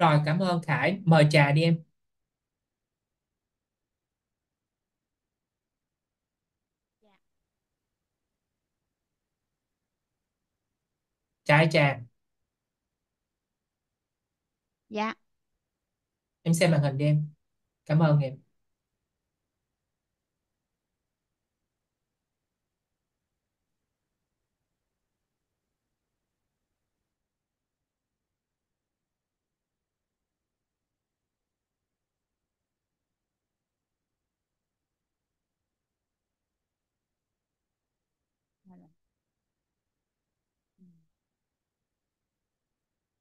Rồi cảm ơn Khải, mời trà đi em. Trái trà, Dạ. em xem màn hình đi em. Cảm ơn em.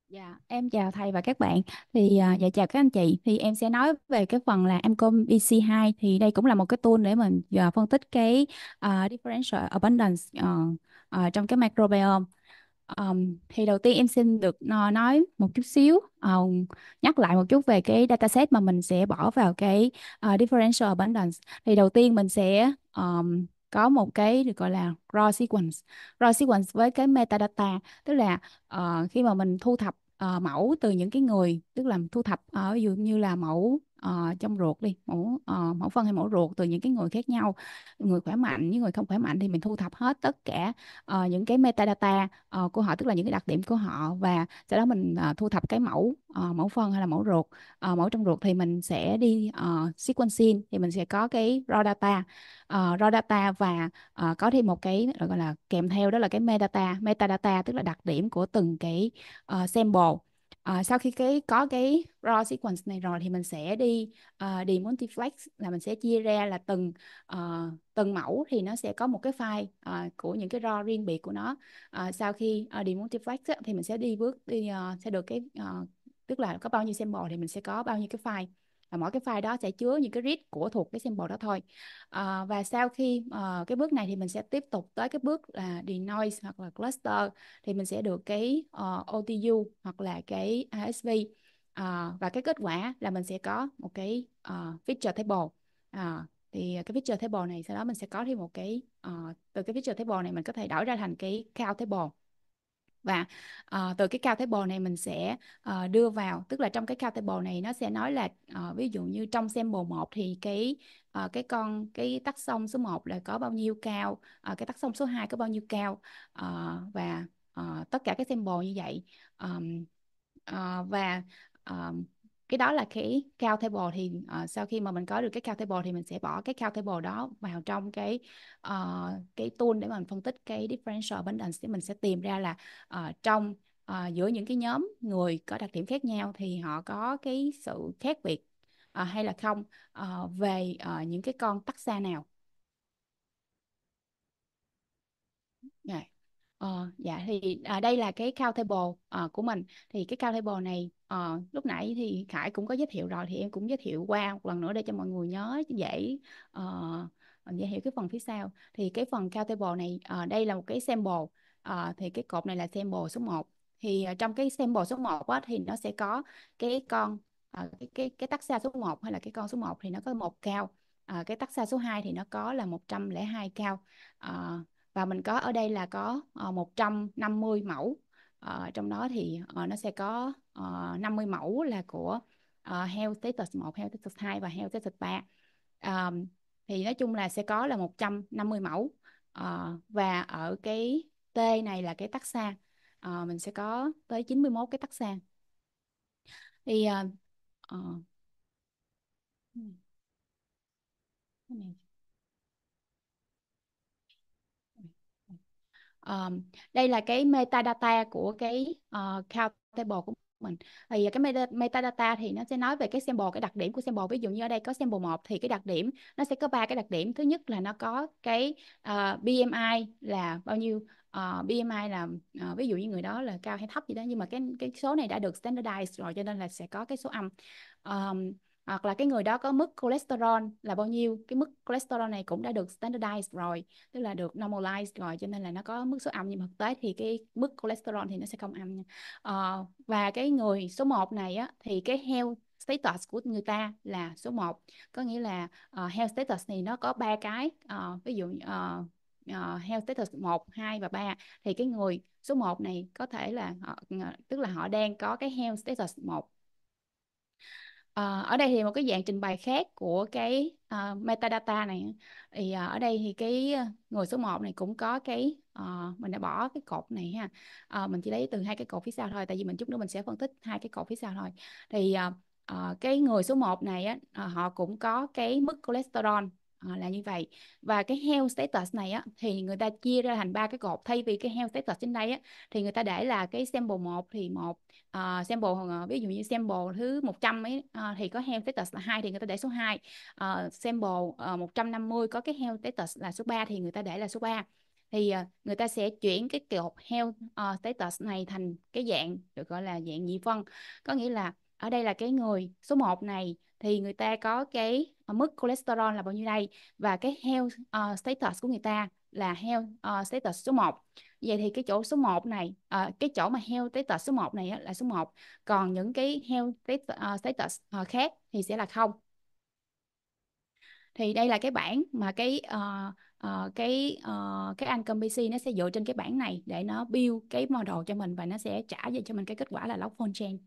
Dạ, em chào thầy và các bạn. Thì à, dạ chào các anh chị. Thì em sẽ nói về cái phần là Amcom BC 2 thì đây cũng là một cái tool để mình à, phân tích cái à, differential abundance ờ, ờ, trong cái microbiome. Ờm, thì đầu tiên em xin được ờ, nói một chút xíu ờ, nhắc lại một chút về cái dataset mà mình sẽ bỏ vào cái à, differential abundance. Thì đầu tiên mình sẽ ờm, có một cái được gọi là raw sequence raw sequence với cái metadata tức là uh, khi mà mình thu thập uh, mẫu từ những cái người tức là thu thập uh, ví dụ như là mẫu uh, trong ruột đi mẫu uh, mẫu phân hay mẫu ruột từ những cái người khác nhau người khỏe mạnh với người không khỏe mạnh thì mình thu thập hết tất cả uh, những cái metadata uh, của họ tức là những cái đặc điểm của họ và sau đó mình uh, thu thập cái mẫu uh, mẫu phân hay là mẫu ruột uh, mẫu trong ruột thì mình sẽ đi uh, sequencing thì mình sẽ có cái raw data uh, raw data và uh, có thêm một cái gọi là kèm theo đó là cái metadata metadata tức là đặc điểm của từng cái uh, sample uh, sau khi cái có cái raw sequence này rồi thì mình sẽ đi uh, đi multiplex là mình sẽ chia ra là từng uh, từng mẫu thì nó sẽ có một cái file uh, của những cái raw riêng biệt của nó uh, sau khi uh, đi multiplex thì mình sẽ đi bước đi uh, sẽ được cái uh, tức là có bao nhiêu sample thì mình sẽ có bao nhiêu cái file là mỗi cái file đó sẽ chứa những cái read của thuộc cái symbol đó thôi à, và sau khi à, cái bước này thì mình sẽ tiếp tục tới cái bước là denoise hoặc là cluster thì mình sẽ được cái uh, ờ, OTU hoặc là cái ASV à, và cái kết quả là mình sẽ có một cái uh, feature table à, thì cái feature table này sau đó mình sẽ có thêm một cái uh, từ cái feature table này mình có thể đổi ra thành cái count table và uh, từ cái cao category này mình sẽ uh, đưa vào tức là trong cái cao category này nó sẽ nói là uh, ví dụ như trong sample 1 thì cái uh, cái con cái tác sông số 1 là có bao nhiêu cao uh, cái tác sông số 2 có bao nhiêu cao uh, và uh, tất cả các sample như vậy um, uh, và um, cái đó là cái cao countable thì uh, sau khi mà mình có được cái cao countable thì mình sẽ bỏ cái cao countable đó vào trong cái uh, cái tool để mà mình phân tích cái differential abundance thì mình sẽ tìm ra là uh, trong uh, giữa những cái nhóm người có đặc điểm khác nhau thì họ có cái sự khác biệt uh, hay là không uh, về uh, những cái con taxa nào. Rồi. Dạ. Ờ, dạ thì à, đây là cái countable uh, ờ, của mình thì cái table này ờ, lúc nãy thì Khải cũng có giới thiệu rồi thì em cũng giới thiệu qua một lần nữa để cho mọi người nhớ dễ ờ, dễ hiểu cái phần phía sau thì cái phần table này ờ, đây là một cái sample Ờ, thì cái cột này là sample số 1 thì ờ, trong cái sample số 1 á, thì nó sẽ có cái con ờ, cái cái cái tắc xa số 1 hay là cái con số 1 thì nó có một cao Ờ, cái tắc xa số 2 thì nó có là 102 cao Ờ, và mình có ở đây là có uh, ờ, 150 mẫu uh, trong đó thì uh, nó sẽ có uh, 50 mẫu là của uh, heo status 1, heo status 2 và heo status 3 um, thì nói chung là sẽ có là 150 mẫu uh, và ở cái T này là cái tắc xa uh, mình sẽ có tới 91 cái tắc xa thì uh, uh, cái này um, đây là cái metadata của cái uh, count table của mình thì cái metadata thì nó sẽ nói về cái sample cái đặc điểm của sample ví dụ như ở đây có sample một thì cái đặc điểm nó sẽ có ba cái đặc điểm thứ nhất là nó có cái uh, ờ, BMI là bao nhiêu uh, ờ, BMI là uh, ví dụ như người đó là cao hay thấp gì đó nhưng mà cái cái số này đã được standardized rồi cho nên là sẽ có cái số âm um, hoặc là cái người đó có mức cholesterol là bao nhiêu cái mức cholesterol này cũng đã được standardized rồi tức là được normalized rồi cho nên là nó có mức số âm nhưng mà thực tế thì cái mức cholesterol thì nó sẽ không âm uh, và cái người số 1 này á, thì cái health status của người ta là số 1 có nghĩa là uh, health status thì nó có ba cái uh, ví dụ uh, uh, health status 1, 2 và 3 thì cái người số 1 này có thể là họ, tức là họ đang có cái health status 1 Ờ, ở đây thì một cái dạng trình bày khác của cái ờ, metadata này thì ờ, ở đây thì cái ờ, người số 1 này cũng có cái ờ, mình đã bỏ cái cột này ha Ờ, mình chỉ lấy từ hai cái cột phía sau thôi tại vì mình chút nữa mình sẽ phân tích hai cái cột phía sau thôi thì ờ, ờ, cái người số 1 này á ờ, họ cũng có cái mức cholesterol Ờ, là như vậy và cái health status này á thì người ta chia ra thành ba cái cột thay vì cái health status trên đây á thì người ta để là cái sample 1 thì một uh, sample ờ, ví dụ như sample thứ 100 ấy uh, thì có health status là hai thì người ta để số 2 uh, sample uh, 150 có cái health status là số 3 thì người ta để là số 3 thì uh, người ta sẽ chuyển cái cột health uh, status này thành cái dạng được gọi là dạng nhị phân có nghĩa là ở đây là cái người số 1 này thì người ta có cái Ờ, mức cholesterol là bao nhiêu đây và cái health uh, status của người ta là health uh, status số 1. Vậy thì cái chỗ số 1 này, uh, cái chỗ mà health status số 1 này là số 1, còn những cái health status uh, khác thì sẽ là không. Thì đây là cái bảng mà cái uh, uh, cái uh, cái Ancom PC nó sẽ dựa trên cái bảng này để nó build cái model cho mình và nó sẽ trả về cho mình cái kết quả là log phone chain.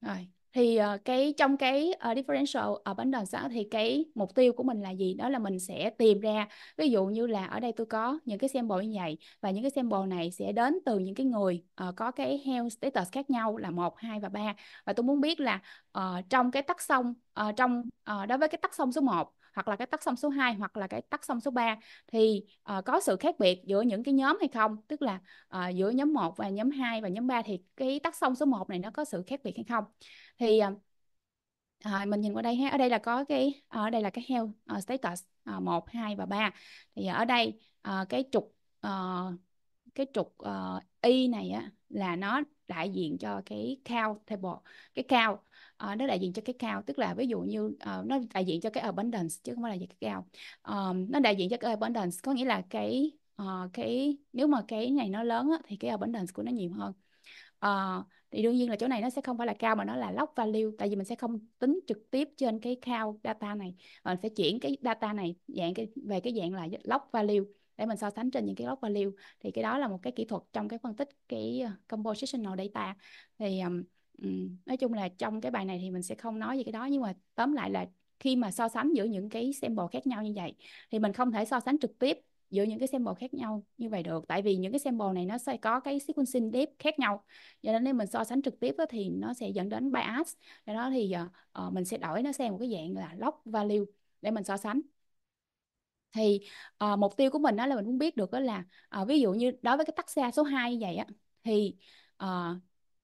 Rồi thì uh, cái trong cái uh, differential ở bánh đòn xã thì cái mục tiêu của mình là gì đó là mình sẽ tìm ra ví dụ như là ở đây tôi có những cái sample như vậy và những cái sample này sẽ đến từ những cái người uh, có cái health status khác nhau là một hai và ba và tôi muốn biết là uh, trong cái tắc sông uh, trong uh, đối với cái tắc sông số 1 hoặc là cái tắc xong số 2 hoặc là cái tắc xong số 3 thì uh, có sự khác biệt giữa những cái nhóm hay không tức là uh, giữa nhóm 1 và nhóm 2 và nhóm 3 thì cái tắc xong số 1 này nó có sự khác biệt hay không thì uh, mình nhìn qua đây ha, ở đây là có cái ở đây là cái heo uh, status uh, 1 2 và 3. Thì ở đây uh, cái trục uh, cái trục uh, y này á là nó đại diện cho cái countable cái count uh, nó đại diện cho cái cao tức là ví dụ như uh, nó đại diện cho cái abundance chứ không phải là cái cao um, nó đại diện cho cái abundance có nghĩa là cái uh, cái nếu mà cái này nó lớn á, thì cái abundance của nó nhiều hơn uh, thì đương nhiên là chỗ này nó sẽ không phải là cao mà nó là lock value tại vì mình sẽ không tính trực tiếp trên cái cao data này mình sẽ chuyển cái data này dạng cái về cái dạng là lock value để mình so sánh trên những cái lock value thì cái đó là một cái kỹ thuật trong cái phân tích cái compositional data thì um, nói chung là trong cái bài này thì mình sẽ không nói về cái đó nhưng mà tóm lại là khi mà so sánh giữa những cái sample khác nhau như vậy thì mình không thể so sánh trực tiếp giữa những cái sample khác nhau như vậy được tại vì những cái sample này nó sẽ có cái sequencing deep khác nhau cho nên nếu mình so sánh trực tiếp đó, thì nó sẽ dẫn đến bias do đó thì uh, mình sẽ đổi nó sang một cái dạng là log value để mình so sánh thì uh, mục tiêu của mình đó là mình muốn biết được đó là uh, ví dụ như đối với cái tắc taxa số 2 như vậy á thì uh,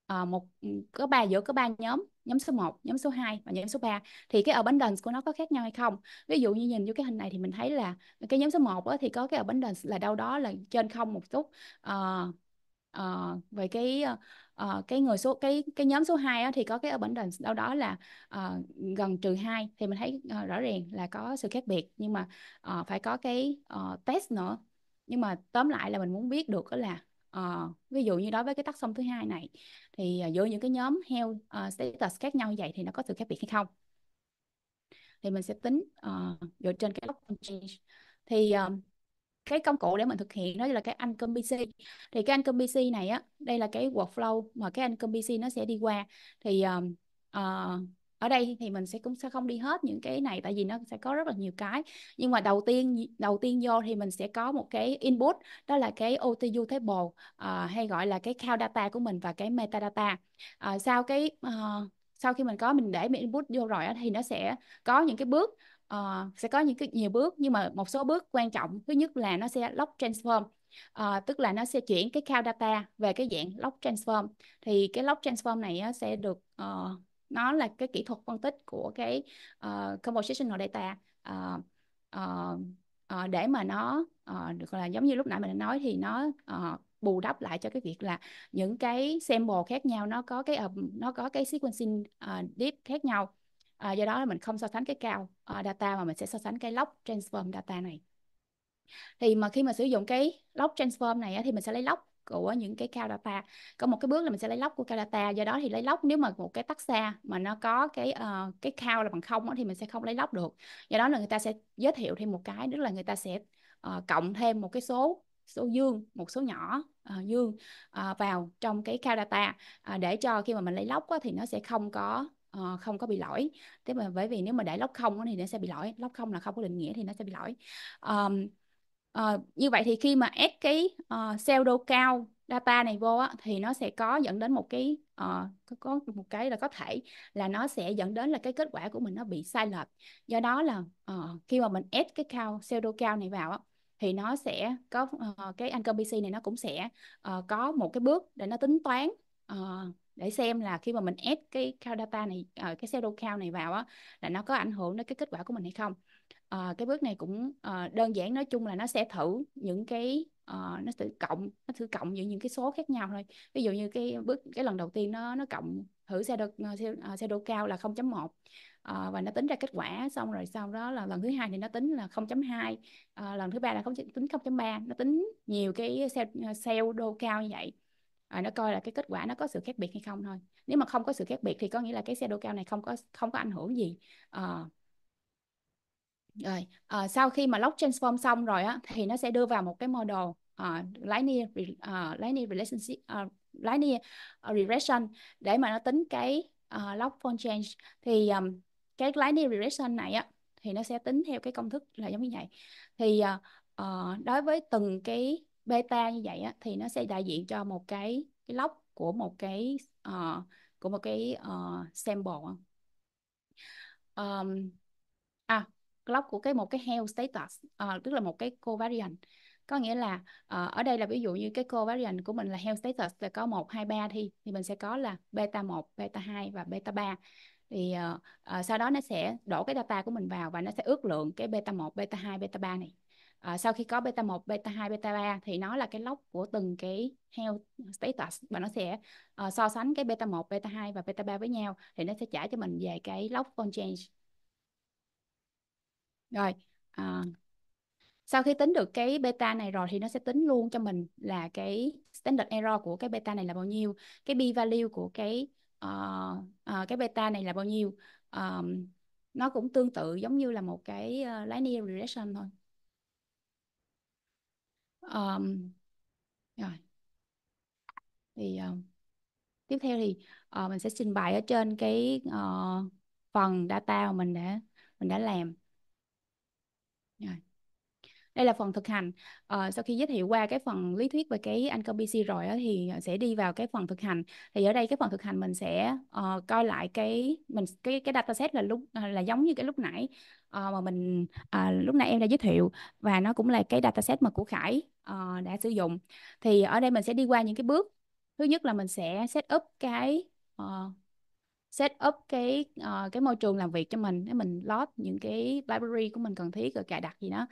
à, một ừ, có ba giữa có ba nhóm nhóm số 1, nhóm số 2 và nhóm số 3 thì cái abundance của nó có khác nhau hay không ví dụ như nhìn vô cái hình này thì mình thấy là cái nhóm số 1 á, thì có cái abundance là đâu đó là trên không một chút uh, uh, về cái uh, cái người số cái cái nhóm số 2 thì có cái abundance đâu đó là uh, gần trừ 2 thì mình thấy uh, rõ ràng là có sự khác biệt nhưng mà uh, phải có cái uh, test nữa nhưng mà tóm lại là mình muốn biết được đó là Ờ, ví dụ như đối với cái tác phong thứ hai này thì à, giữa những cái nhóm heo uh, status khác nhau như vậy thì nó có sự khác biệt hay không thì mình sẽ tính uh, dựa trên cái change thì uh, cái công cụ để mình thực hiện đó là cái anh PC thì cái anh PC này á đây là cái workflow mà cái anh PC nó sẽ đi qua thì uh, uh, ở đây thì mình sẽ cũng sẽ không đi hết những cái này tại vì nó sẽ có rất là nhiều cái nhưng mà đầu tiên đầu tiên vô thì mình sẽ có một cái input đó là cái OTU table uh, hay gọi là cái count data của mình và cái metadata uh, sau cái uh, sau khi mình có mình để mình input vô rồi thì nó sẽ có những cái bước uh, sẽ có những cái nhiều bước nhưng mà một số bước quan trọng thứ nhất là nó sẽ lock transform uh, tức là nó sẽ chuyển cái count data về cái dạng log transform thì cái log transform này á, sẽ được uh, nó là cái kỹ thuật phân tích của cái uh, ờ, compositional data uh, uh, uh, để mà nó uh, được là giống như lúc nãy mình đã nói thì nó uh, bù đắp lại cho cái việc là những cái sample khác nhau nó có cái uh, nó có cái sequencing uh, deep khác nhau uh, do đó là mình không so sánh cái cao uh, data mà mình sẽ so sánh cái log transform data này thì mà khi mà sử dụng cái log transform này thì mình sẽ lấy log của những cái cao data có một cái bước là mình sẽ lấy log của cao data do đó thì lấy log nếu mà một cái tắc xa mà nó có cái uh, cái cao là bằng không thì mình sẽ không lấy log được do đó là người ta sẽ giới thiệu thêm một cái tức là người ta sẽ uh, cộng thêm một cái số số dương một số nhỏ uh, dương uh, vào trong cái cao data uh, để cho khi mà mình lấy log thì nó sẽ không có Uh, không có bị lỗi thế mà bởi vì nếu mà để lóc không thì nó sẽ bị lỗi lóc không là không có định nghĩa thì nó sẽ bị lỗi um, Ờ, như vậy thì khi mà ép cái uh, cell đô cao data này vô á, thì nó sẽ có dẫn đến một cái ờ, có, một cái là có thể là nó sẽ dẫn đến là cái kết quả của mình nó bị sai lệch. Do đó là ờ, khi mà mình ép cái cao cell đô cao này vào á, thì nó sẽ có ờ, cái Anchor PC này nó cũng sẽ ờ, có một cái bước để nó tính toán ờ, để xem là khi mà mình ép cái cao data này ờ, cái cell đô cao này vào á là nó có ảnh hưởng đến cái kết quả của mình hay không à, cái bước này cũng à, đơn giản nói chung là nó sẽ thử những cái à, nó thử cộng nó thử cộng giữa những cái số khác nhau thôi ví dụ như cái bước cái lần đầu tiên nó nó cộng thử xe độ xe, xe độ cao là 0.1 à, và nó tính ra kết quả xong rồi sau đó là lần thứ hai thì nó tính là 0.2 à, lần thứ ba là không, tính 0.3 nó tính nhiều cái xe xe độ cao như vậy à, nó coi là cái kết quả nó có sự khác biệt hay không thôi nếu mà không có sự khác biệt thì có nghĩa là cái xe đô cao này không có không có ảnh hưởng gì à, rồi, à, sau khi mà lock transform xong rồi á thì nó sẽ đưa vào một cái model uh, linear uh, linear relationship uh, ờ, linear ờ, regression để mà nó tính cái uh, log phone change thì um, cái linear regression này á thì nó sẽ tính theo cái công thức là giống như vậy. Thì uh, đối với từng cái beta như vậy á thì nó sẽ đại diện cho một cái cái lock của một cái uh, của một cái uh, sample um, à lóc của cái một cái health status uh, tức là một cái covariant có nghĩa là uh, ở đây là ví dụ như cái covariant của mình là health status là có 1, 2, 3 thì thì mình sẽ có là beta 1, beta 2 và beta 3 thì uh, uh, sau đó nó sẽ đổ cái data của mình vào và nó sẽ ước lượng cái beta 1, beta 2, beta 3 này uh, sau khi có beta 1, beta 2, beta 3 thì nó là cái log của từng cái health status và nó sẽ uh, so sánh cái beta 1, beta 2 và beta 3 với nhau thì nó sẽ trả cho mình về cái log on change rồi à, sau khi tính được cái beta này rồi thì nó sẽ tính luôn cho mình là cái standard error của cái beta này là bao nhiêu cái p value của cái uh, uh, cái beta này là bao nhiêu um, nó cũng tương tự giống như là một cái uh, linear regression thôi um, rồi thì uh, tiếp theo thì uh, mình sẽ trình bày ở trên cái uh, phần data mà mình đã mình đã làm rồi. Đây là phần thực hành. À, sau khi giới thiệu qua cái phần lý thuyết về cái Anchor PC rồi đó, thì ờ, sẽ đi vào cái phần thực hành. Thì ở đây cái phần thực hành mình sẽ uh, coi lại cái mình cái cái dataset là lúc là giống như cái lúc nãy uh, mà mình uh, lúc nãy em đã giới thiệu và nó cũng là cái dataset mà của Khải uh, đã sử dụng. Thì ở đây mình sẽ đi qua những cái bước. Thứ nhất là mình sẽ set up cái uh, set up cái uh, cái môi trường làm việc cho mình để mình load những cái library của mình cần thiết rồi cài đặt gì đó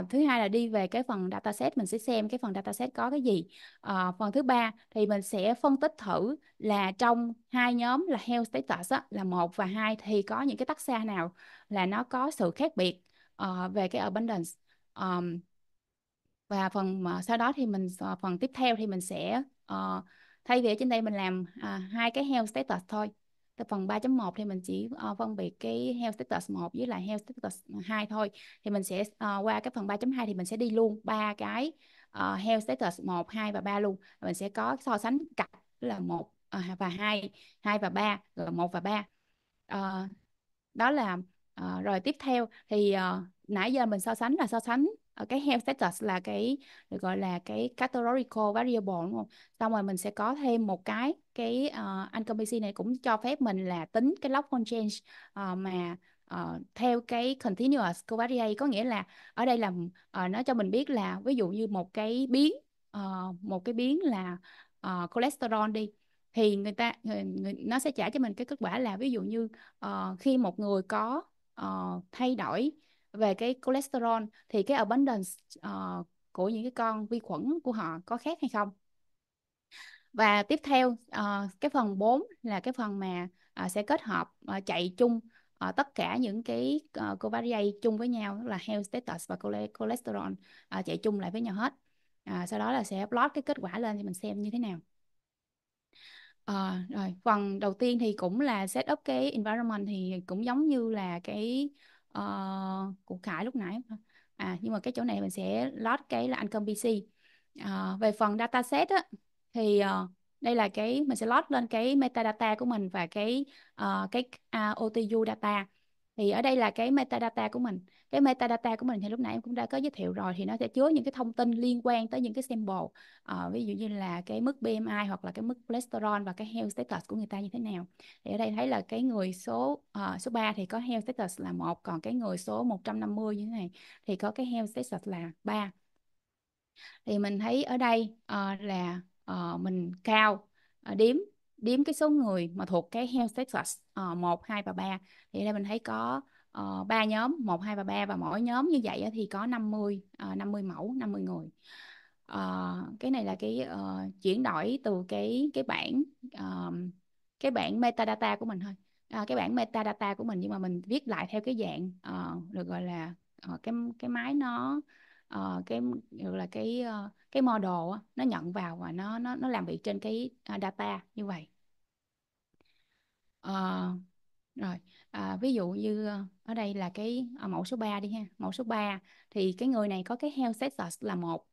uh, thứ hai là đi về cái phần dataset mình sẽ xem cái phần dataset có cái gì uh, phần thứ ba thì mình sẽ phân tích thử là trong hai nhóm là health status á, là một và hai thì có những cái tắc xa nào là nó có sự khác biệt uh, về cái abundance um, và phần uh, sau đó thì mình uh, phần tiếp theo thì mình sẽ uh, thay vì ở trên đây mình làm uh, hai cái health status thôi thì phần 3.1 thì mình chỉ uh, phân biệt cái health status 1 với lại health status 2 thôi. Thì mình sẽ uh, qua cái phần 3.2 thì mình sẽ đi luôn ba cái uh, health status 1, 2 và 3 luôn. Mình sẽ có so sánh cặp là 1 uh, và 2, 2 và 3, rồi 1 và 3. Uh, đó là uh, rồi tiếp theo thì uh, nãy giờ mình so sánh là so sánh cái health status là cái được gọi là cái categorical variable đúng không? Xong rồi mình sẽ có thêm một cái cái uh, ờ, Anchor này cũng cho phép mình là tính cái lock on change uh, mà uh, theo cái continuous covariate có nghĩa là ở đây là uh, nó cho mình biết là ví dụ như một cái biến uh, một cái biến là uh, cholesterol đi thì người ta người, người, nó sẽ trả cho mình cái kết quả là ví dụ như uh, khi một người có uh, thay đổi về cái cholesterol thì cái abundance uh, của những cái con vi khuẩn của họ có khác hay không và tiếp theo à, cái phần 4 là cái phần mà à, sẽ kết hợp à, chạy chung à, tất cả những cái à, covariate chung với nhau là health status và cholesterol à, chạy chung lại với nhau hết à, sau đó là sẽ plot cái kết quả lên thì mình xem như thế nào à, rồi phần đầu tiên thì cũng là set up cái environment thì cũng giống như là cái uh, của Khải lúc nãy à nhưng mà cái chỗ này mình sẽ load cái là Ancom PC à, về phần dataset á thì uh, đây là cái mình sẽ load lên cái metadata của mình và cái uh, cái uh, à, OTU data thì ở đây là cái metadata của mình cái metadata của mình thì lúc nãy em cũng đã có giới thiệu rồi thì nó sẽ chứa những cái thông tin liên quan tới những cái sample à, ví dụ như là cái mức BMI hoặc là cái mức cholesterol và cái health status của người ta như thế nào thì ở đây thấy là cái người số uh, số 3 thì có health status là một còn cái người số 150 như thế này thì có cái health status là 3 thì mình thấy ở đây uh, là uh, mình cao uh, đếm đếm cái số người mà thuộc cái health status uh, 1, 2 và 3 thì đây mình thấy có uh, ờ, 3 nhóm 1, 2 và 3 và mỗi nhóm như vậy thì có 50 uh, 50 mẫu 50 người uh, cái này là cái uh, chuyển đổi từ cái cái bảng uh, cái bảng metadata của mình thôi uh, cái bảng metadata của mình nhưng mà mình viết lại theo cái dạng uh, được gọi là uh, cái cái máy nó uh, cái gọi là cái uh, cái model á, nó nhận vào và nó nó nó làm việc trên cái ờ, data như vậy uh, rồi à, ví dụ như ở đây là cái à, mẫu số 3 đi ha mẫu số 3 thì cái người này có cái health status là một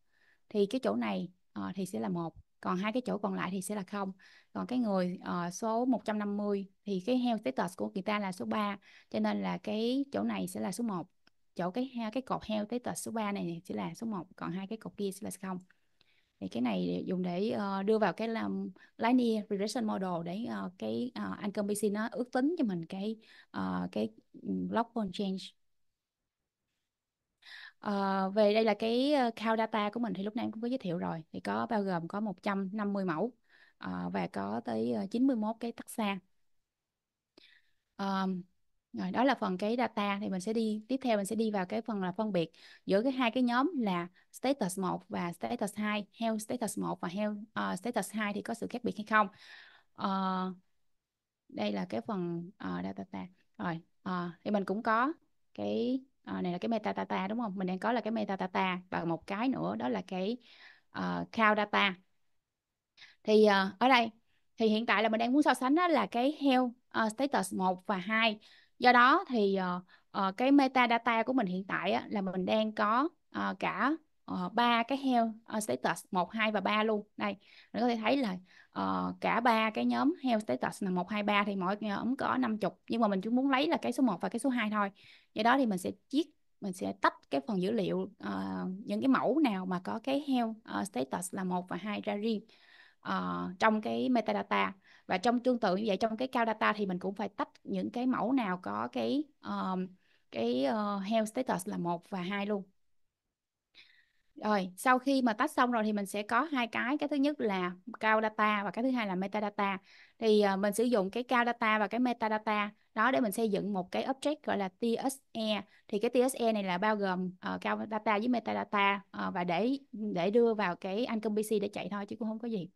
thì cái chỗ này à, thì sẽ là một còn hai cái chỗ còn lại thì sẽ là không còn cái người à, số 150 thì cái health status của người ta là số 3 cho nên là cái chỗ này sẽ là số 1 chỗ cái cái cột heo tới tờ số 3 này sẽ là số 1 còn hai cái cột kia sẽ là không thì cái này dùng để uh, đưa vào cái um, linear regression model để uh, cái uh, ờ, Ancombe nó ước tính cho mình cái uh, cái ừ, log change Uh, về đây là cái count data của mình thì lúc nãy cũng có giới thiệu rồi thì có bao gồm có 150 mẫu uh, và có tới 91 cái taxa um, rồi đó là phần cái data thì mình sẽ đi tiếp theo mình sẽ đi vào cái phần là phân biệt giữa cái hai cái nhóm là status 1 và status 2 health status 1 và health uh, ờ, status 2 thì có sự khác biệt hay không uh, đây là cái phần uh, data rồi uh, thì mình cũng có cái uh, này là cái meta data đúng không mình đang có là cái meta data và một cái nữa đó là cái uh, count data thì uh, ở đây thì hiện tại là mình đang muốn so sánh đó là cái health uh, status 1 và 2 do đó thì uh, cái metadata của mình hiện tại á, là mình đang có uh, cả ba uh, cái heo status một hai và ba luôn đây mình có thể thấy là uh, cả ba cái nhóm heo status là một hai ba thì mỗi nhóm có 50 nhưng mà mình chỉ muốn lấy là cái số 1 và cái số 2 thôi do đó thì mình sẽ chiết mình sẽ tách cái phần dữ liệu uh, những cái mẫu nào mà có cái heo status là một và hai ra riêng uh, trong cái metadata và trong tương tự như vậy trong cái cao data thì mình cũng phải tách những cái mẫu nào có cái um, cái uh, health status là một và hai luôn rồi sau khi mà tách xong rồi thì mình sẽ có hai cái cái thứ nhất là cao data và cái thứ hai là metadata thì uh, mình sử dụng cái cao data và cái metadata đó để mình xây dựng một cái object gọi là TSE thì cái TSE này là bao gồm uh, cao data với metadata uh, và để để đưa vào cái anh công PC để chạy thôi chứ cũng không có gì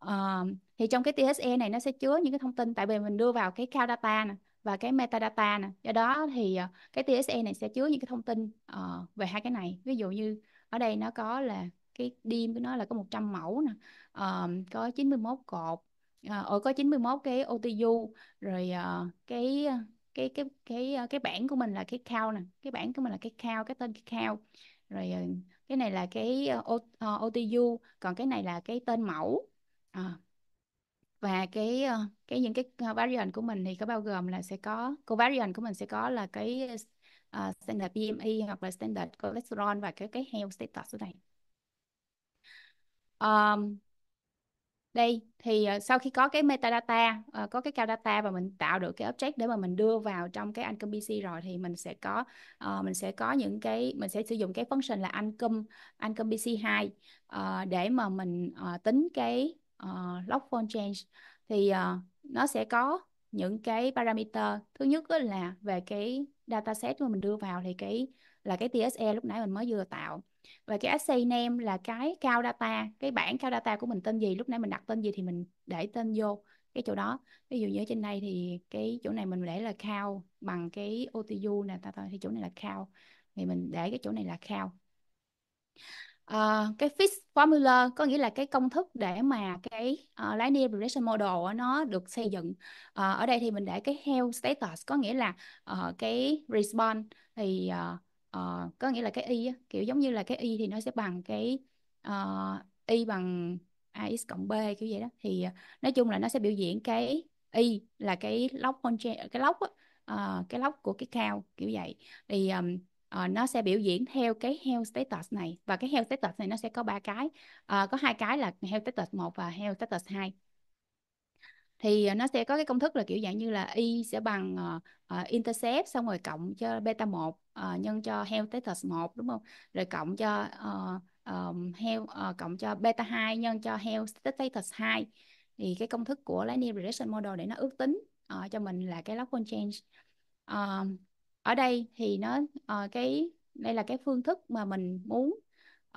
Ờ, thì trong cái TSE này nó sẽ chứa những cái thông tin tại vì mình đưa vào cái cao data nè và cái metadata nè do đó thì ờ, cái TSE này sẽ chứa những cái thông tin uh, về hai cái này ví dụ như ở đây nó có là cái DIM của nó là có 100 mẫu nè uh, có 91 cột ở uh, ừ, có 91 cái OTU rồi uh, cái cái cái cái cái bảng của mình là cái cao nè cái bảng của mình là cái cao cái tên cái count rồi cái này là cái OTU còn cái này là cái tên mẫu à. và cái ờ, cái những cái ờ, variant của mình thì có bao gồm là sẽ có covariant của mình sẽ có là cái uh, standard BMI e hoặc là standard cholesterol và cái cái health status ở đây um, đây thì uh, sau khi có cái metadata uh, có cái cao data và mình tạo được cái object để mà mình đưa vào trong cái Ancom PC rồi thì mình sẽ có uh, mình sẽ có những cái mình sẽ sử dụng cái function là Ancom Ancom PC 2 uh, để mà mình uh, tính cái uh, ờ, log phone change thì uh, nó sẽ có những cái parameter thứ nhất là về cái dataset mà mình đưa vào thì cái là cái TSE lúc nãy mình mới vừa tạo và cái essay name là cái cao data cái bảng cao data của mình tên gì lúc nãy mình đặt tên gì thì mình để tên vô cái chỗ đó ví dụ như ở trên đây thì cái chỗ này mình để là cao bằng cái OTU nè ta thôi thì chỗ này là cao thì mình để cái chỗ này là cao uh, cái fixed formula có nghĩa là cái công thức để mà cái uh, ờ, linear regression model nó được xây dựng uh, ở đây thì mình để cái health status có nghĩa là uh, cái response thì uh, uh, có nghĩa là cái y kiểu giống như là cái y thì nó sẽ bằng cái uh, y bằng ax cộng b kiểu vậy đó thì uh, nói chung là nó sẽ biểu diễn cái y là cái log cái log uh, cái log của cái cao kiểu vậy thì um, uh, nó sẽ biểu diễn theo cái health status này và cái health status này nó sẽ có ba cái uh, có hai cái là health status 1 và health status 2 thì ờ, nó sẽ có cái công thức là kiểu dạng như là y sẽ bằng uh, intercept xong rồi cộng cho beta 1 uh, nhân cho health status 1 đúng không? Rồi cộng cho uh, um, health uh, cộng cho beta 2 nhân cho health status 2 thì cái công thức của linear regression model để nó ước tính uh, cho mình là cái log change. Um, ở đây thì nó uh, cái đây là cái phương thức mà mình muốn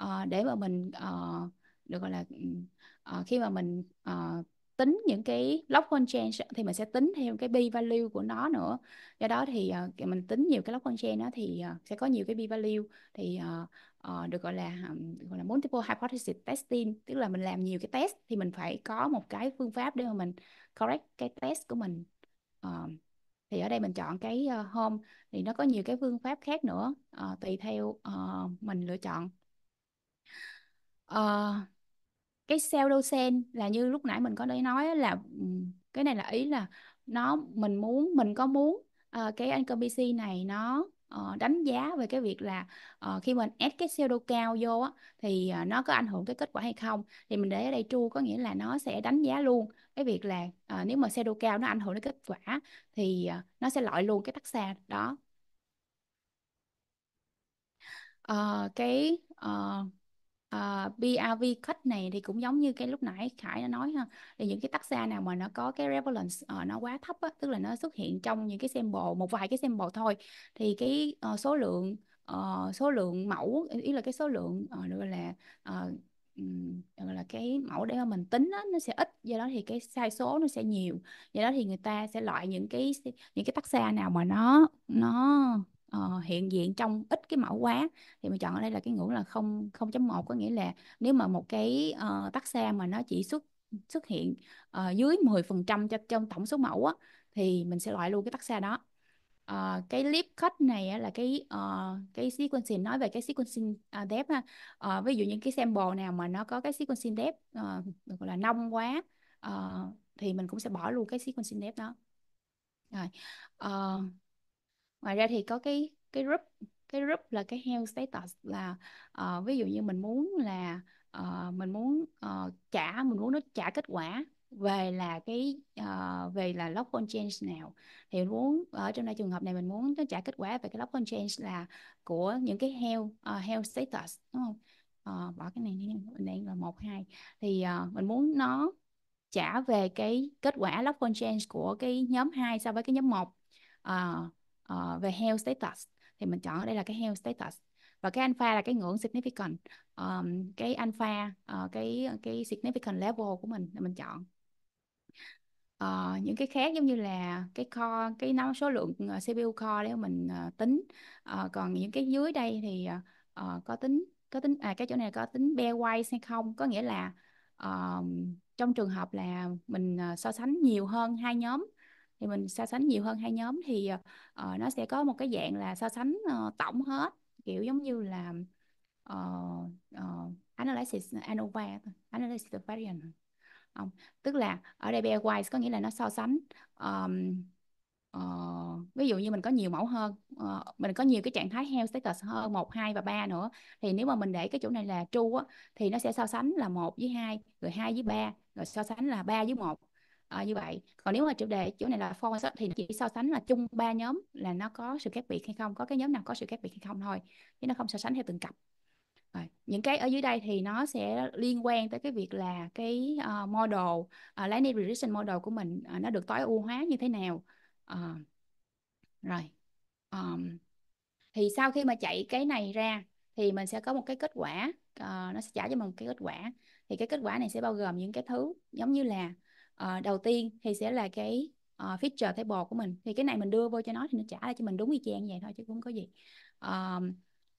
uh, để mà mình uh, được gọi là uh, khi mà mình uh, tính những cái local change thì mình sẽ tính theo cái p value của nó nữa do đó thì uh, mình tính nhiều cái local change nó thì uh, sẽ có nhiều cái p value thì uh, uh, được gọi là um, gọi là multiple hypothesis testing tức là mình làm nhiều cái test thì mình phải có một cái phương pháp để mà mình correct cái test của mình uh, thì ở đây mình chọn cái uh, home thì nó có nhiều cái phương pháp khác nữa uh, tùy theo uh, mình lựa chọn uh, cái sale sen là như lúc nãy mình có nói là cái này là ý là nó mình muốn mình có muốn uh, cái anh NPC này nó Ờ, đánh giá về cái việc là uh, khi mình ép cái CO2 cao vô á, thì uh, nó có ảnh hưởng tới kết quả hay không thì mình để ở đây true có nghĩa là nó sẽ đánh giá luôn cái việc là uh, nếu mà CO2 cao nó ảnh hưởng đến kết quả thì uh, nó sẽ loại luôn cái taxa đó uh, cái uh, uh, ờ, BRV cut này thì cũng giống như cái lúc nãy Khải đã nói ha thì những cái tắc xa nào mà nó có cái relevance uh, ờ, nó quá thấp á, tức là nó xuất hiện trong những cái sample một vài cái sample thôi thì cái uh, số lượng uh, số lượng mẫu ý là cái số lượng uh, gọi là uh, gọi là cái mẫu để mà mình tính đó, nó sẽ ít do đó thì cái sai số nó sẽ nhiều do đó thì người ta sẽ loại những cái những cái xa nào mà nó nó uh, hiện diện trong ít cái mẫu quá thì mình chọn ở đây là cái ngưỡng là không 0.1 có nghĩa là nếu mà một cái uh, tắc xe mà nó chỉ xuất xuất hiện uh, dưới 10% cho trong tổng số mẫu á, thì mình sẽ loại luôn cái tắc xe đó uh, cái leap cut này á, là cái uh, cái sequencing nói về cái sequencing uh, depth ha. Uh, ví dụ những cái sample nào mà nó có cái sequencing depth uh, gọi là nông quá uh, thì mình cũng sẽ bỏ luôn cái sequencing depth đó rồi uh, ngoài ra thì có cái cái group cái group là cái health status là uh, ví dụ như mình muốn là uh, mình muốn uh, trả mình muốn nó trả kết quả về là cái uh, về là lock on change nào thì mình muốn ở trong đây trường hợp này mình muốn nó trả kết quả về cái lock on change là của những cái health uh, health status đúng không uh, bỏ cái này đi mình đang là một hai thì uh, mình muốn nó trả về cái kết quả lock on change của cái nhóm 2 so với cái nhóm một uh, Ờ, về health status thì mình chọn ở đây là cái health status và cái alpha là cái ngưỡng significant um, cái alpha uh, cái cái significant level của mình là mình chọn uh, những cái khác giống như là cái kho cái nó số lượng CPU kho để mình uh, tính uh, còn những cái dưới đây thì uh, có tính có tính à cái chỗ này có tính pairwise hay không có nghĩa là uh, trong trường hợp là mình so sánh nhiều hơn hai nhóm thì mình so sánh nhiều hơn hai nhóm thì uh, nó sẽ có một cái dạng là so sánh uh, tổng hết kiểu giống như là uh, uh, analysis ANOVA analysis of variance không tức là ở đây pairwise có nghĩa là nó so sánh um, uh, ví dụ như mình có nhiều mẫu hơn uh, mình có nhiều cái trạng thái health status hơn một hai và ba nữa thì nếu mà mình để cái chỗ này là true á, thì nó sẽ so sánh là một với hai rồi hai với ba rồi so sánh là ba với một à, như vậy còn nếu mà chủ đề chỗ này là force thì chỉ so sánh là chung ba nhóm là nó có sự khác biệt hay không có cái nhóm nào có sự khác biệt hay không thôi chứ nó không so sánh theo từng cặp rồi. những cái ở dưới đây thì nó sẽ liên quan tới cái việc là cái uh, model uh, ờ, linear regression model của mình uh, nó được tối ưu hóa như thế nào uh, rồi um, thì sau khi mà chạy cái này ra thì mình sẽ có một cái kết quả uh, nó sẽ trả cho mình một cái kết quả thì cái kết quả này sẽ bao gồm những cái thứ giống như là Ờ, đầu tiên thì sẽ là cái uh, feature table của mình thì cái này mình đưa vô cho nó thì nó trả lại cho mình đúng y chang vậy thôi chứ không có gì uh,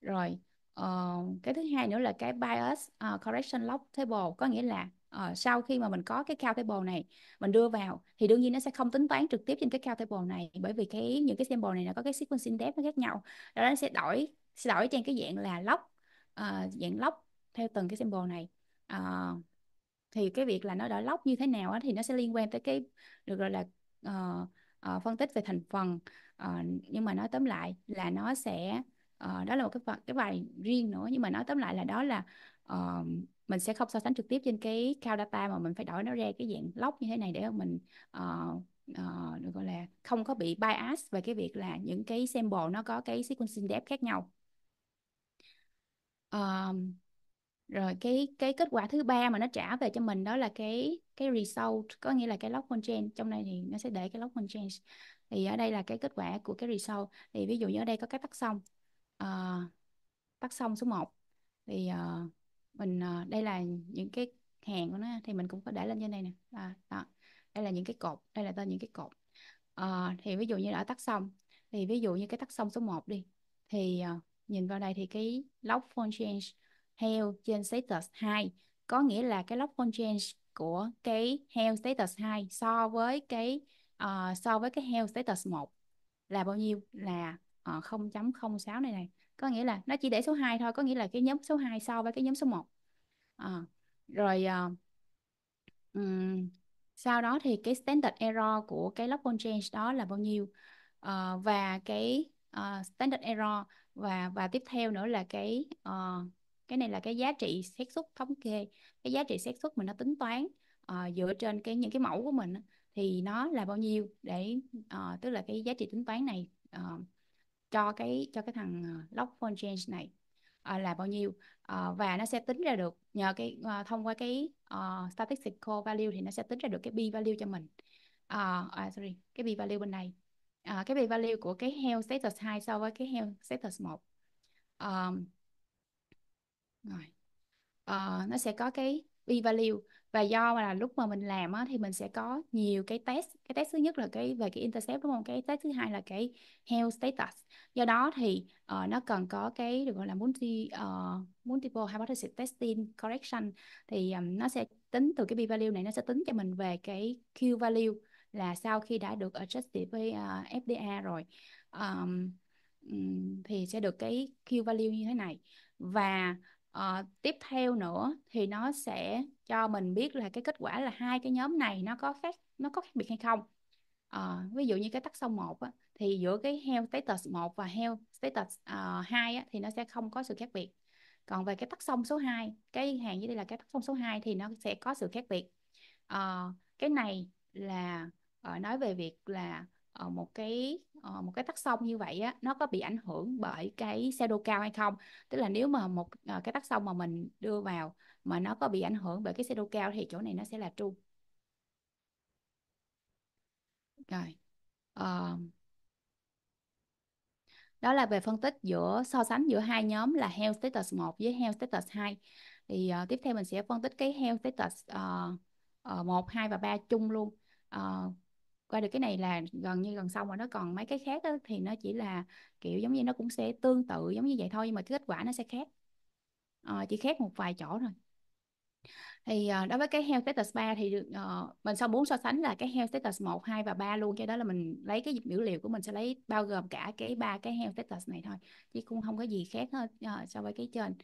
rồi uh, cái thứ hai nữa là cái bias uh, correction log table có nghĩa là uh, sau khi mà mình có cái count table này mình đưa vào thì đương nhiên nó sẽ không tính toán trực tiếp trên cái count table này bởi vì cái những cái sample này nó có cái sequencing depth nó khác nhau đó nó sẽ đổi sẽ đổi trên cái dạng là log uh, dạng log theo từng cái sample này uh, thì cái việc là nó đã lóc như thế nào á, thì nó sẽ liên quan tới cái được gọi là uh, uh, phân tích về thành phần uh, nhưng mà nói tóm lại là nó sẽ uh, đó là một cái phần cái bài riêng nữa nhưng mà nói tóm lại là đó là uh, mình sẽ không so sánh trực tiếp trên cái cao data mà mình phải đổi nó ra cái dạng lóc như thế này để mình uh, uh, được gọi là không có bị bias về cái việc là những cái sample nó có cái sequencing depth khác nhau um, rồi cái cái kết quả thứ ba mà nó trả về cho mình đó là cái cái result có nghĩa là cái log on change trong đây thì nó sẽ để cái log on change thì ở đây là cái kết quả của cái result thì ví dụ như ở đây có cái tắt xong à, ờ, tắt xong số 1 thì à, mình à, đây là những cái hàng của nó thì mình cũng có để lên trên đây nè à, đó đây là những cái cột đây là tên những cái cột à, thì ví dụ như đã tắt xong thì ví dụ như cái tắt xong số 1 đi thì à, nhìn vào đây thì cái log phone change heo trên status 2 có nghĩa là cái lock on change của cái heo status 2 so với cái uh, so với cái heo status 1 là bao nhiêu là ờ, uh, 0.06 này này có nghĩa là nó chỉ để số 2 thôi có nghĩa là cái nhóm số 2 so với cái nhóm số 1 à, ờ, rồi uh, um, sau đó thì cái standard error của cái log on change đó là bao nhiêu uh, và cái uh, standard error và và tiếp theo nữa là cái uh, cái này là cái giá trị xác suất thống kê cái giá trị xác suất mình nó tính toán uh, dựa trên cái những cái mẫu của mình thì nó là bao nhiêu để uh, tức là cái giá trị tính toán này uh, cho cái cho cái thằng lock phone change này uh, là bao nhiêu uh, và nó sẽ tính ra được nhờ cái uh, thông qua cái uh, statistical value thì nó sẽ tính ra được cái p value cho mình uh, uh, sorry cái p value bên này uh, cái p value của cái health status 2 so với cái health status 1 um, rồi Ờ, nó sẽ có cái p value và do là lúc mà mình làm á, thì mình sẽ có nhiều cái test cái test thứ nhất là cái về cái intercept đúng không cái test thứ hai là cái health status do đó thì ờ, nó cần có cái được gọi là multi ờ, multiple hypothesis testing correction thì ừm, nó sẽ tính từ cái p value này nó sẽ tính cho mình về cái q value là sau khi đã được adjusted với ờ, FDA rồi ờm, thì sẽ được cái q value như thế này và uh, tiếp theo nữa thì nó sẽ cho mình biết là cái kết quả là hai cái nhóm này nó có khác nó có khác biệt hay không uh, ví dụ như cái tắc sông một á, thì giữa cái health status 1 và health status uh, ờ, 2 á, thì nó sẽ không có sự khác biệt còn về cái tắc sông số 2 cái hàng dưới đây là cái tắc sông số 2 thì nó sẽ có sự khác biệt uh, cái này là uh, nói về việc là Ờ, một cái ờ, một cái tắc sông như vậy á nó có bị ảnh hưởng bởi cái xe cao hay không tức là nếu mà một ờ, cái tắc sông mà mình đưa vào mà nó có bị ảnh hưởng bởi cái xe cao thì chỗ này nó sẽ là true rồi uh, đó là về phân tích giữa so sánh giữa hai nhóm là health status 1 với health status 2 thì uh, tiếp theo mình sẽ phân tích cái health status uh, uh, 1, 2 và 3 chung luôn uh, qua được cái này là gần như gần xong rồi nó còn mấy cái khác đó, thì nó chỉ là kiểu giống như nó cũng sẽ tương tự giống như vậy thôi nhưng mà kết quả nó sẽ khác à, chỉ khác một vài chỗ thôi thì uh, đối với cái health status 3 thì được uh, mình sau bốn so sánh là cái health status 1, 2 và 3 luôn cho đó là mình lấy cái dữ liệu của mình sẽ lấy bao gồm cả cái ba cái health status này thôi chứ cũng không có gì khác hơn uh, so với cái trên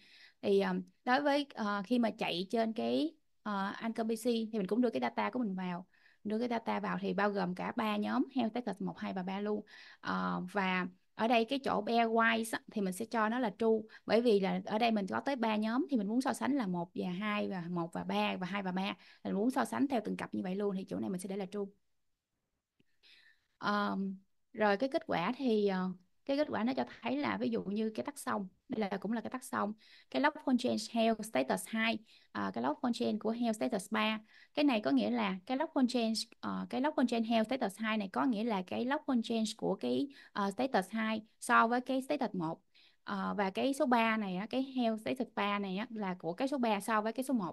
thì um, đối với uh, khi mà chạy trên cái uh, Anchor PC thì mình cũng đưa cái data của mình vào đưa cái data vào thì bao gồm cả ba nhóm health target một hai và ba luôn uh, và ở đây cái chỗ pairwise thì mình sẽ cho nó là true bởi vì là ở đây mình có tới ba nhóm thì mình muốn so sánh là một và hai và một và ba và hai và ba mình muốn so sánh theo từng cặp như vậy luôn thì chỗ này mình sẽ để là true um, rồi cái kết quả thì uh, cái kết quả nó cho thấy là ví dụ như cái tắc sông đây là cũng là cái tắc sông cái log phone change health status 2 uh, ờ, cái log phone change của health status 3 cái này có nghĩa là cái log phone change uh, cái log phone change health status 2 này có nghĩa là cái log phone change của cái uh, status 2 so với cái status 1 uh, ờ, và cái số 3 này á, cái health status 3 này á, là của cái số 3 so với cái số 1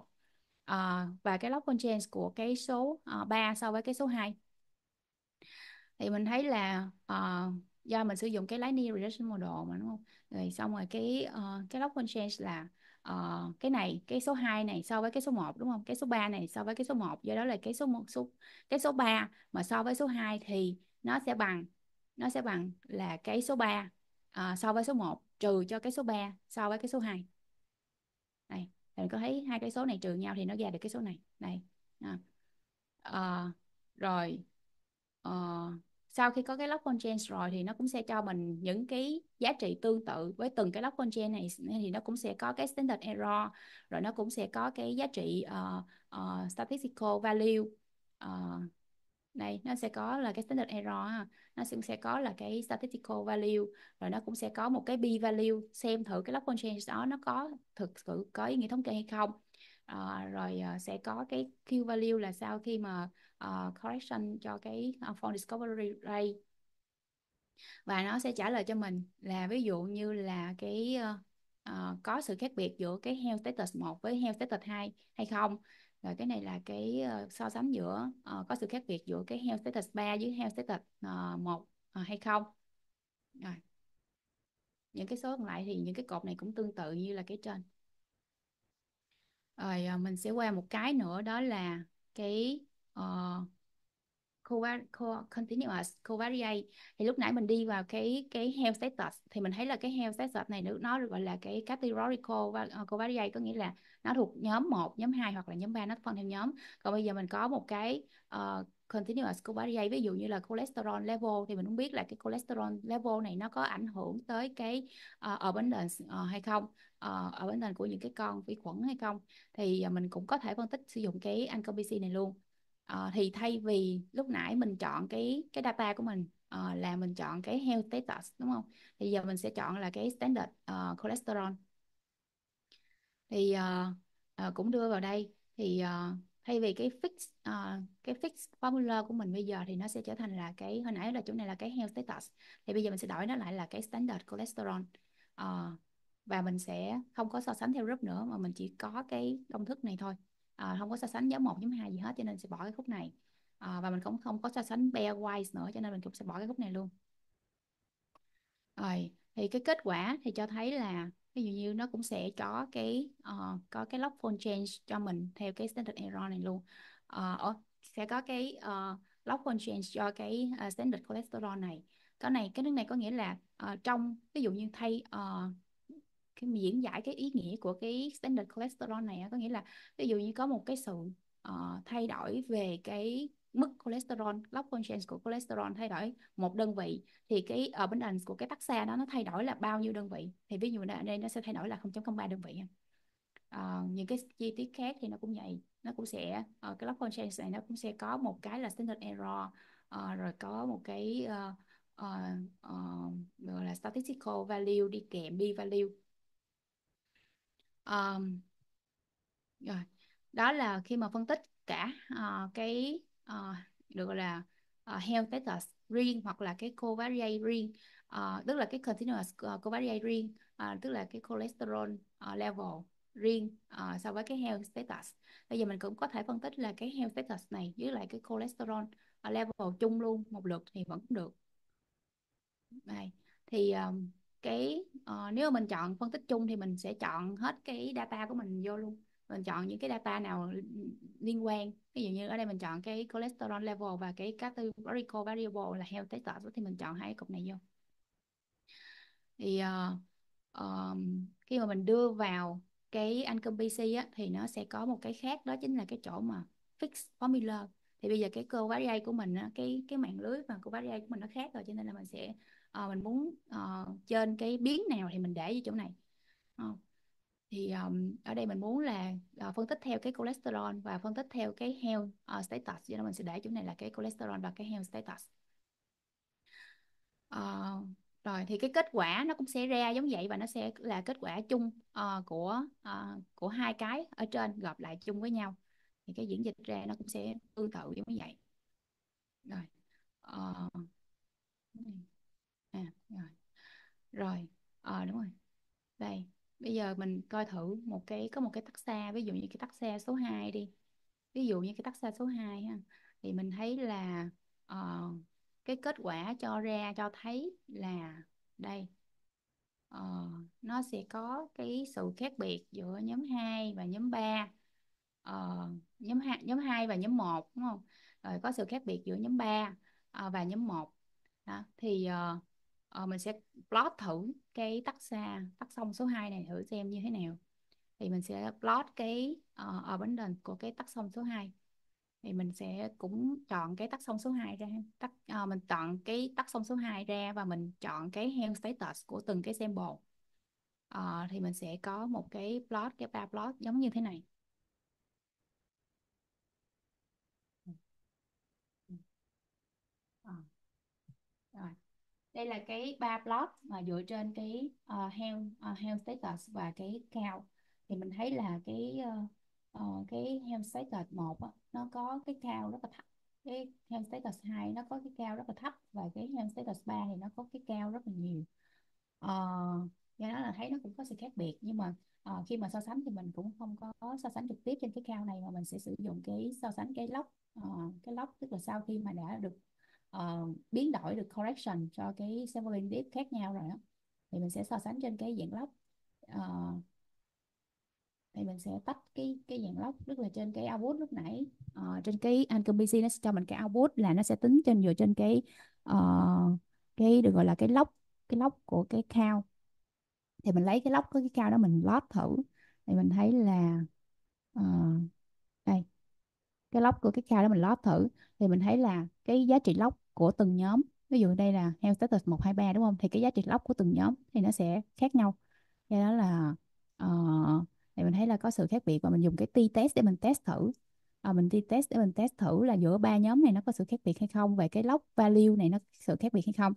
uh, và cái log phone change của cái số uh, 3 so với cái số 2 thì mình thấy là uh, do mình sử dụng cái lái near regression model mà đúng không rồi xong rồi cái uh, cái log change là uh, cái này cái số 2 này so với cái số 1 đúng không cái số 3 này so với cái số 1 do đó là cái số một số cái số 3 mà so với số 2 thì nó sẽ bằng nó sẽ bằng là cái số 3 uh, so với số 1 trừ cho cái số 3 so với cái số 2 này mình có thấy hai cái số này trừ nhau thì nó ra được cái số này này uh, rồi uh, sau khi có cái lock on chain rồi thì nó cũng sẽ cho mình những cái giá trị tương tự với từng cái lock on chain này thì nó cũng sẽ có cái standard error rồi nó cũng sẽ có cái giá trị uh, uh, statistical value uh, ờ, này nó sẽ có là cái standard error nó cũng sẽ có là cái statistical value rồi nó cũng sẽ có một cái p value xem thử cái lock on change đó nó có thực sự có ý nghĩa thống kê hay không uh, rồi uh, sẽ có cái Q value là sau khi mà uh, correction cho cái uh, form discovery rate và nó sẽ trả lời cho mình là ví dụ như là cái uh, có sự khác biệt giữa cái health status 1 với health status 2 hay không rồi cái này là cái uh, so sánh giữa uh, có sự khác biệt giữa cái health status 3 với health status uh, 1 uh, hay không rồi những cái số còn lại thì những cái cột này cũng tương tự như là cái trên rồi ờ, mình sẽ qua một cái nữa đó là cái uh, continuous covariate thì lúc nãy mình đi vào cái cái health status thì mình thấy là cái health status này được nó gọi là cái categorical ờ, covariate có nghĩa là nó thuộc nhóm 1, nhóm 2 hoặc là nhóm 3 nó phân theo nhóm còn bây giờ mình có một cái uh, continuous của body weight ví dụ như là cholesterol level thì mình không biết là cái cholesterol level này nó có ảnh hưởng tới cái uh, abundance uh, hay không uh, abundance của những cái con vi khuẩn hay không thì uh, mình cũng có thể phân tích sử dụng cái anchor PC này luôn uh, thì thay vì lúc nãy mình chọn cái cái data của mình uh, là mình chọn cái health status đúng không thì giờ mình sẽ chọn là cái standard uh, cholesterol thì uh, uh, cũng đưa vào đây thì uh, thay vì cái fix uh, cái fix formula của mình bây giờ thì nó sẽ trở thành là cái hồi nãy là chỗ này là cái health status thì bây giờ mình sẽ đổi nó lại là cái standard cholesterol uh, và mình sẽ không có so sánh theo group nữa mà mình chỉ có cái công thức này thôi à, không có so sánh giá 1 2 gì hết cho nên sẽ bỏ cái khúc này à, và mình cũng không có so sánh pairwise nữa cho nên mình cũng sẽ bỏ cái khúc này luôn rồi thì cái kết quả thì cho thấy là ví dụ như nó cũng sẽ có cái uh, có cái lock phone change cho mình theo cái standard error này luôn uh, sẽ có cái uh, ờ, lock phone change cho cái uh, standard cholesterol này cái này cái nước này có nghĩa là uh, trong ví dụ như thay uh, cái diễn giải cái ý nghĩa của cái standard cholesterol này có nghĩa là ví dụ như có một cái sự uh, thay đổi về cái mức cholesterol log conscience của cholesterol thay đổi một đơn vị thì cái ở bên ảnh của cái taxa đó nó thay đổi là bao nhiêu đơn vị thì ví dụ ở đây nó sẽ thay đổi là 0.03 đơn vị à, những cái chi tiết khác thì nó cũng vậy nó cũng sẽ uh, cái log conscience này nó cũng sẽ có một cái là standard error uh, rồi có một cái uh, uh, uh, gọi là statistical value đi kèm p value um, rồi đó là khi mà phân tích cả uh, cái Ờ, được gọi là uh, ờ, health status riêng hoặc là cái covariate riêng uh, tức là cái continuous uh, covariate riêng uh, tức là cái cholesterol uh, level riêng uh, so với cái health status bây giờ mình cũng có thể phân tích là cái health status này với lại cái cholesterol uh, level chung luôn một lượt thì vẫn được này thì um, cái uh, nếu mà mình chọn phân tích chung thì mình sẽ chọn hết cái data của mình vô luôn mình chọn những cái data nào liên quan ví dụ như ở đây mình chọn cái cholesterol level và cái categorical variable là health status thì mình chọn hai cục này vô thì uh, um, khi mà mình đưa vào cái Ancom PC á, thì nó sẽ có một cái khác đó chính là cái chỗ mà fix formula thì bây giờ cái cô variable của mình á, cái cái mạng lưới mà cô variable của mình nó khác rồi cho nên là mình sẽ uh, mình muốn uh, trên cái biến nào thì mình để vô chỗ này uh, thì um, ở đây mình muốn là uh, phân tích theo cái cholesterol và phân tích theo cái health uh, status cho nên mình sẽ để chỗ này là cái cholesterol và cái health status uh, rồi thì cái kết quả nó cũng sẽ ra giống vậy và nó sẽ là kết quả chung uh, của uh, của hai cái ở trên gộp lại chung với nhau thì cái diễn dịch ra nó cũng sẽ tương tự giống như vậy rồi uh, à, rồi rồi uh, đúng rồi đây bây giờ mình coi thử một cái có một cái tắc xa ví dụ như cái tắc xa số 2 đi ví dụ như cái tắc xa số 2 ha thì mình thấy là uh, cái kết quả cho ra cho thấy là đây uh, nó sẽ có cái sự khác biệt giữa nhóm 2 và nhóm 3 uh, ờ, nhóm 2, nhóm 2 và nhóm 1 đúng không rồi có sự khác biệt giữa nhóm 3 uh, và nhóm 1 đó. thì uh, ờ, mình sẽ plot thử cái tắc xa tắc sông số 2 này thử xem như thế nào thì mình sẽ plot cái uh, abundance của cái tắc sông số 2 thì mình sẽ cũng chọn cái tắc sông số 2 ra tắc uh, mình chọn cái tắc sông số 2 ra và mình chọn cái health status của từng cái sample uh, ờ, thì mình sẽ có một cái plot cái bar plot giống như thế này đây là cái ba plot mà dựa trên cái uh, health uh, health status và cái cao thì mình thấy là cái uh, uh, cái health status một nó có cái cao rất là thấp cái health status 2 nó có cái cao rất là thấp và cái health status 3 thì nó có cái cao rất là nhiều uh, do đó là thấy nó cũng có sự khác biệt nhưng mà uh, khi mà so sánh thì mình cũng không có so sánh trực tiếp trên cái cao này mà mình sẽ sử dụng cái so sánh cái lốc uh, cái lốc tức là sau khi mà đã được uh, biến đổi được correction cho cái sampling depth khác nhau rồi đó thì mình sẽ so sánh trên cái dạng lóc uh, ờ, thì mình sẽ tách cái cái dạng lóc tức là trên cái output lúc nãy uh, trên cái anchor PC nó sẽ cho mình cái output là nó sẽ tính trên dựa trên cái uh, cái được gọi là cái lóc cái lóc của cái cao, thì mình lấy cái lóc của cái cao đó mình lót thử thì mình thấy là uh, đây cái lóc của cái cao đó mình lót thử thì mình thấy là cái giá trị lóc của từng nhóm ví dụ đây là health status 123 đúng không thì cái giá trị lóc của từng nhóm thì nó sẽ khác nhau do đó là uh, thì mình thấy là có sự khác biệt và mình dùng cái t-test để mình test thử à, mình t-test để mình test thử là giữa ba nhóm này nó có sự khác biệt hay không về cái log value này nó có sự khác biệt hay không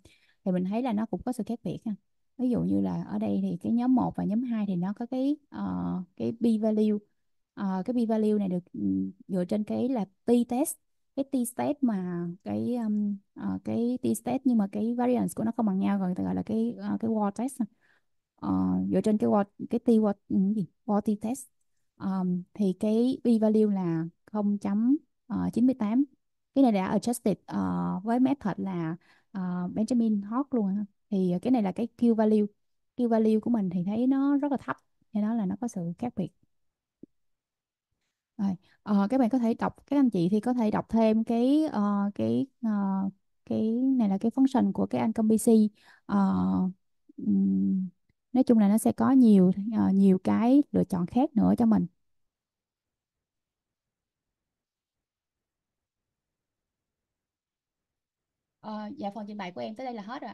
thì mình thấy là nó cũng có sự khác biệt ha. ví dụ như là ở đây thì cái nhóm 1 và nhóm 2 thì nó có cái uh, cái p value uh, cái p value này được ừ, dựa trên cái là t-test cái t-state mà cái um, uh, cái t-state nhưng mà cái variance của nó không bằng nhau rồi gọi là cái uh, cái wall test uh, dựa trên cái wall cái t wall ừ, gì wall t test um, thì cái p value là 0.98 cái này đã adjusted uh, với method là uh, Benjamin Hawk luôn thì cái này là cái Q value Q value của mình thì thấy nó rất là thấp cho đó là nó có sự khác biệt rồi, ờ, các bạn có thể đọc các anh chị thì có thể đọc thêm cái ờ, cái ờ, cái này là cái function của cái Ancom PC Ờ, ừm, nói chung là nó sẽ có nhiều ờ, nhiều cái lựa chọn khác nữa cho mình Ờ, dạ phần trình bày của em tới đây là hết rồi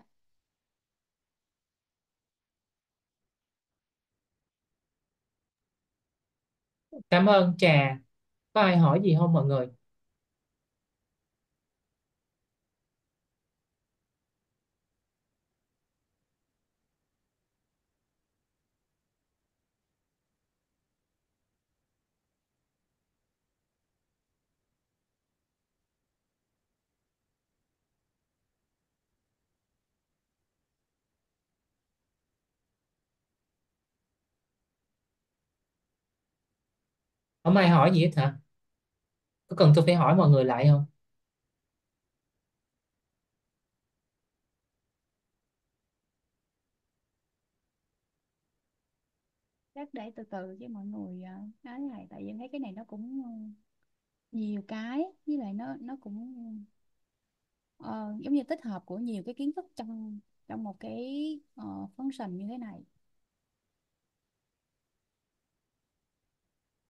Cảm ơn Trà. Có ai hỏi gì không mọi người? không ai hỏi gì hết hả có cần tôi phải hỏi mọi người lại không chắc để từ từ với mọi người à, nói này tại vì em thấy cái này nó cũng ờ, nhiều cái với lại nó nó cũng ờ, giống như tích hợp của nhiều cái kiến thức trong trong một cái ờ, function như thế này